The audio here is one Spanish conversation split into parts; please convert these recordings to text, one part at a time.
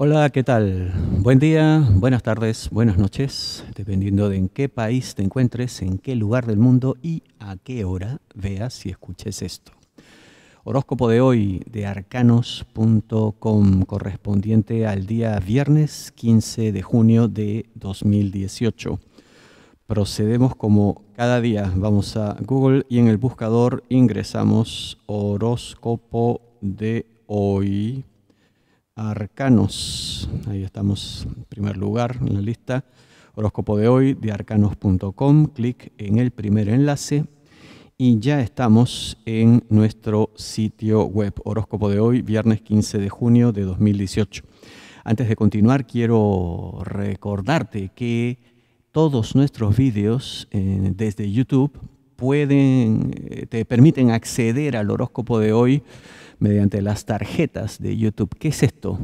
Hola, ¿qué tal? Buen día, buenas tardes, buenas noches, dependiendo de en qué país te encuentres, en qué lugar del mundo y a qué hora veas y escuches esto. Horóscopo de hoy de arcanos.com correspondiente al día viernes 15 de junio de 2018. Procedemos como cada día, vamos a Google y en el buscador ingresamos horóscopo de hoy. Arcanos. Ahí estamos en primer lugar en la lista. Horóscopo de hoy de arcanos.com. Clic en el primer enlace y ya estamos en nuestro sitio web. Horóscopo de hoy, viernes 15 de junio de 2018. Antes de continuar, quiero recordarte que todos nuestros vídeos eh, desde YouTube pueden, eh, te permiten acceder al horóscopo de hoy mediante las tarjetas de YouTube. ¿Qué es esto?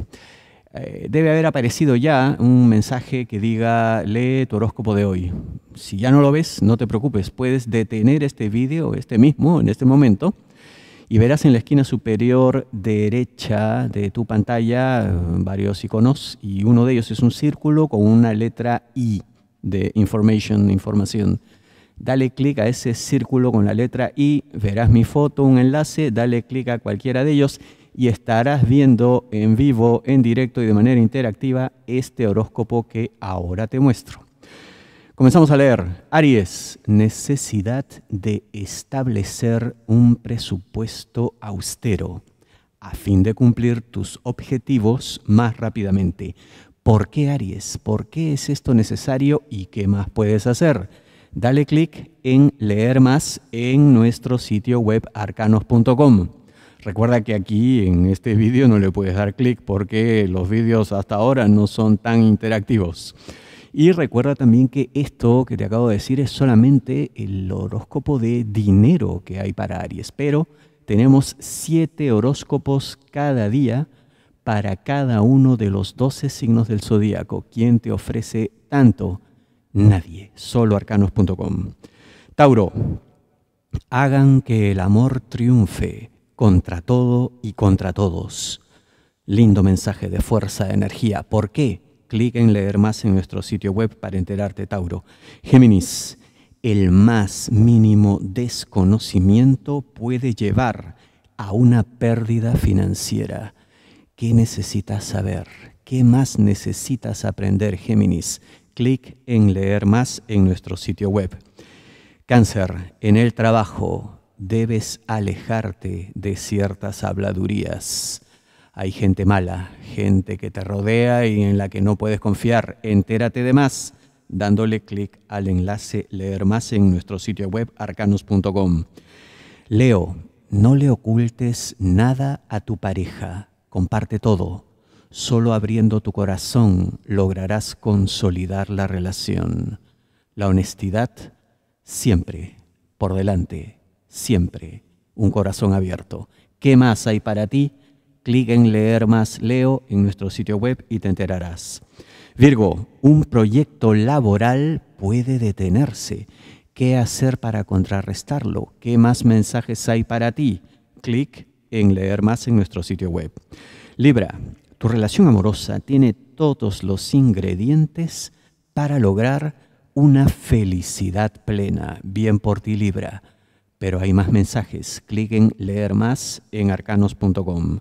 Eh, debe haber aparecido ya un mensaje que diga, lee tu horóscopo de hoy. Si ya no lo ves, no te preocupes, puedes detener este vídeo, este mismo, en este momento, y verás en la esquina superior derecha de tu pantalla eh, varios iconos, y uno de ellos es un círculo con una letra I de information, información dale clic a ese círculo con la letra I, verás mi foto, un enlace, dale clic a cualquiera de ellos y estarás viendo en vivo, en directo y de manera interactiva este horóscopo que ahora te muestro. Comenzamos a leer. Aries, necesidad de establecer un presupuesto austero a fin de cumplir tus objetivos más rápidamente. ¿Por qué Aries? ¿Por qué es esto necesario y qué más puedes hacer? dale clic en leer más en nuestro sitio web arcanos.com. Recuerda que aquí en este vídeo no le puedes dar clic porque los vídeos hasta ahora no son tan interactivos. Y recuerda también que esto que te acabo de decir es solamente el horóscopo de dinero que hay para Aries, pero tenemos siete horóscopos cada día para cada uno de los 12 signos del zodíaco, ¿Quién te ofrece tanto nadie, solo arcanos.com. Tauro, hagan que el amor triunfe contra todo y contra todos. Lindo mensaje de fuerza, de energía. ¿Por qué? Clic en leer más en nuestro sitio web para enterarte, Tauro. Géminis, el más mínimo desconocimiento puede llevar a una pérdida financiera. ¿Qué necesitas saber? ¿Qué más necesitas aprender, Géminis? clic en leer más en nuestro sitio web. Cáncer, en el trabajo debes alejarte de ciertas habladurías. Hay gente mala, gente que te rodea y en la que no puedes confiar. Entérate de más dándole clic al enlace Leer más en nuestro sitio web arcanos.com. Leo, no le ocultes nada a tu pareja, comparte todo Solo abriendo tu corazón lograrás consolidar la relación. La honestidad siempre, por delante, siempre, un corazón abierto. ¿Qué más hay para ti? Clic en leer más Leo en nuestro sitio web y te enterarás. Virgo, un proyecto laboral puede detenerse. ¿Qué hacer para contrarrestarlo? ¿Qué más mensajes hay para ti? Clic en leer más en nuestro sitio web. Libra, relación amorosa tiene todos los ingredientes para lograr una felicidad plena. Bien por ti, Libra. Pero hay más mensajes. Clic en leer más en arcanos.com.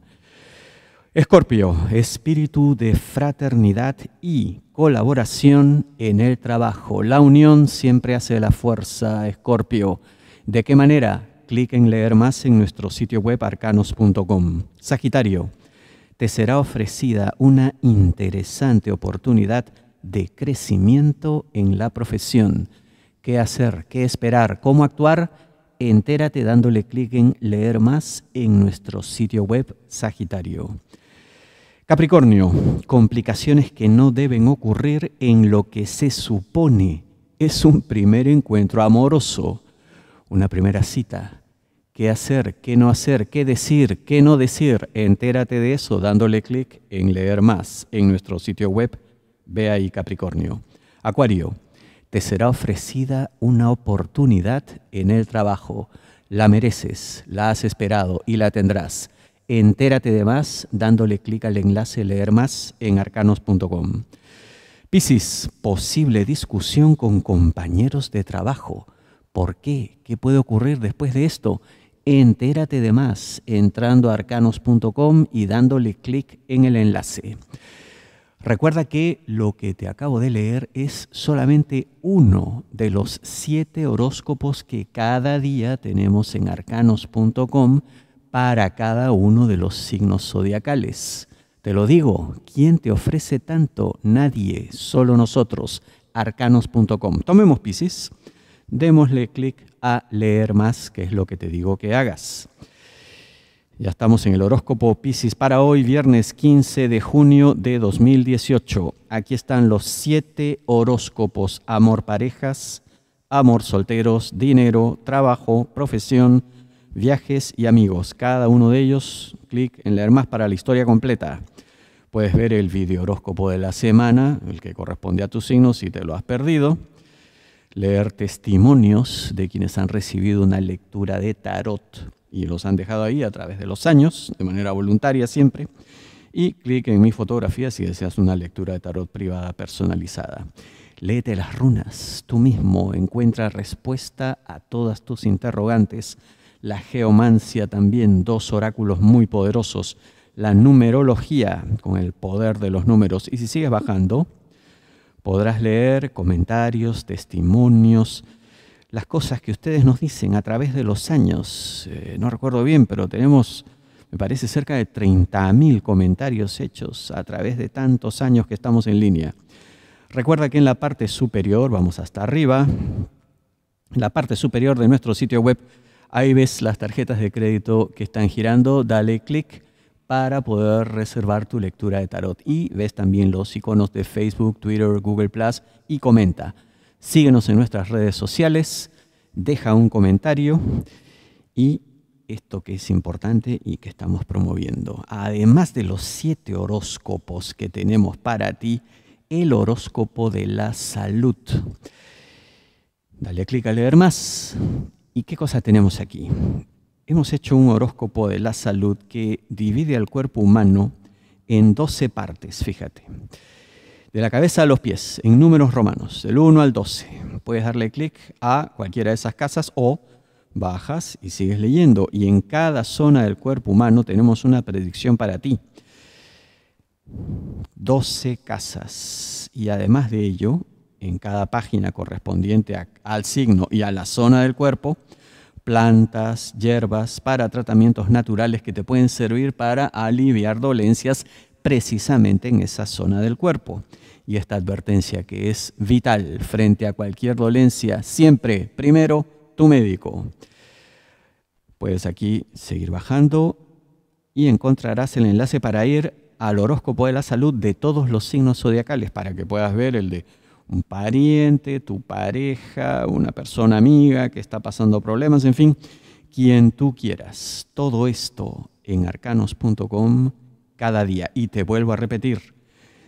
Escorpio, espíritu de fraternidad y colaboración en el trabajo. La unión siempre hace la fuerza, Escorpio. ¿De qué manera? Clic en leer más en nuestro sitio web arcanos.com. Sagitario te será ofrecida una interesante oportunidad de crecimiento en la profesión. ¿Qué hacer? ¿Qué esperar? ¿Cómo actuar? Entérate dándole clic en leer más en nuestro sitio web Sagitario. Capricornio, complicaciones que no deben ocurrir en lo que se supone es un primer encuentro amoroso, una primera cita qué hacer, qué no hacer, qué decir, qué no decir. Entérate de eso dándole clic en leer más en nuestro sitio web. Ve ahí Capricornio. Acuario, te será ofrecida una oportunidad en el trabajo. La mereces, la has esperado y la tendrás. Entérate de más dándole clic al enlace leer más en arcanos.com. Piscis, posible discusión con compañeros de trabajo. ¿Por qué? ¿Qué puede ocurrir después de esto? Entérate de más entrando a arcanos.com y dándole clic en el enlace. Recuerda que lo que te acabo de leer es solamente uno de los siete horóscopos que cada día tenemos en arcanos.com para cada uno de los signos zodiacales. Te lo digo, ¿quién te ofrece tanto? Nadie, solo nosotros, arcanos.com. Tomemos Piscis démosle clic a leer más, que es lo que te digo que hagas. Ya estamos en el horóscopo Piscis para hoy, viernes 15 de junio de 2018. Aquí están los siete horóscopos. Amor parejas, amor solteros, dinero, trabajo, profesión, viajes y amigos. Cada uno de ellos, clic en leer más para la historia completa. Puedes ver el video horóscopo de la semana, el que corresponde a tu signo si te lo has perdido leer testimonios de quienes han recibido una lectura de tarot y los han dejado ahí a través de los años, de manera voluntaria siempre. Y clic en mi fotografía si deseas una lectura de tarot privada personalizada. Léete las runas, tú mismo encuentra respuesta a todas tus interrogantes. La geomancia también, dos oráculos muy poderosos. La numerología con el poder de los números. Y si sigues bajando, Podrás leer comentarios, testimonios, las cosas que ustedes nos dicen a través de los años. Eh, no recuerdo bien, pero tenemos, me parece, cerca de 30.000 comentarios hechos a través de tantos años que estamos en línea. Recuerda que en la parte superior, vamos hasta arriba, en la parte superior de nuestro sitio web, ahí ves las tarjetas de crédito que están girando, dale clic para poder reservar tu lectura de tarot. Y ves también los iconos de Facebook, Twitter, Google Plus y comenta. Síguenos en nuestras redes sociales, deja un comentario y esto que es importante y que estamos promoviendo. Además de los siete horóscopos que tenemos para ti, el horóscopo de la salud. Dale clic a leer más. ¿Y qué cosa tenemos aquí? hemos hecho un horóscopo de la salud que divide al cuerpo humano en 12 partes, fíjate. De la cabeza a los pies, en números romanos, del 1 al 12. Puedes darle clic a cualquiera de esas casas o bajas y sigues leyendo. Y en cada zona del cuerpo humano tenemos una predicción para ti. 12 casas. Y además de ello, en cada página correspondiente al signo y a la zona del cuerpo, plantas, hierbas, para tratamientos naturales que te pueden servir para aliviar dolencias precisamente en esa zona del cuerpo. Y esta advertencia que es vital frente a cualquier dolencia, siempre primero tu médico. Puedes aquí seguir bajando y encontrarás el enlace para ir al horóscopo de la salud de todos los signos zodiacales para que puedas ver el de un pariente, tu pareja, una persona amiga que está pasando problemas, en fin, quien tú quieras. Todo esto en arcanos.com cada día. Y te vuelvo a repetir,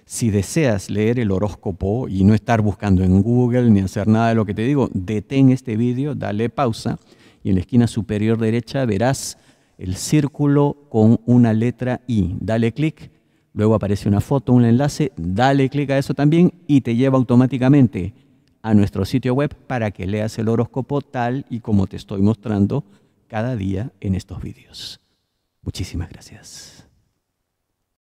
si deseas leer el horóscopo y no estar buscando en Google ni hacer nada de lo que te digo, detén este vídeo, dale pausa y en la esquina superior derecha verás el círculo con una letra I. Dale clic Luego aparece una foto, un enlace, dale clic a eso también y te lleva automáticamente a nuestro sitio web para que leas el horóscopo tal y como te estoy mostrando cada día en estos vídeos. Muchísimas gracias.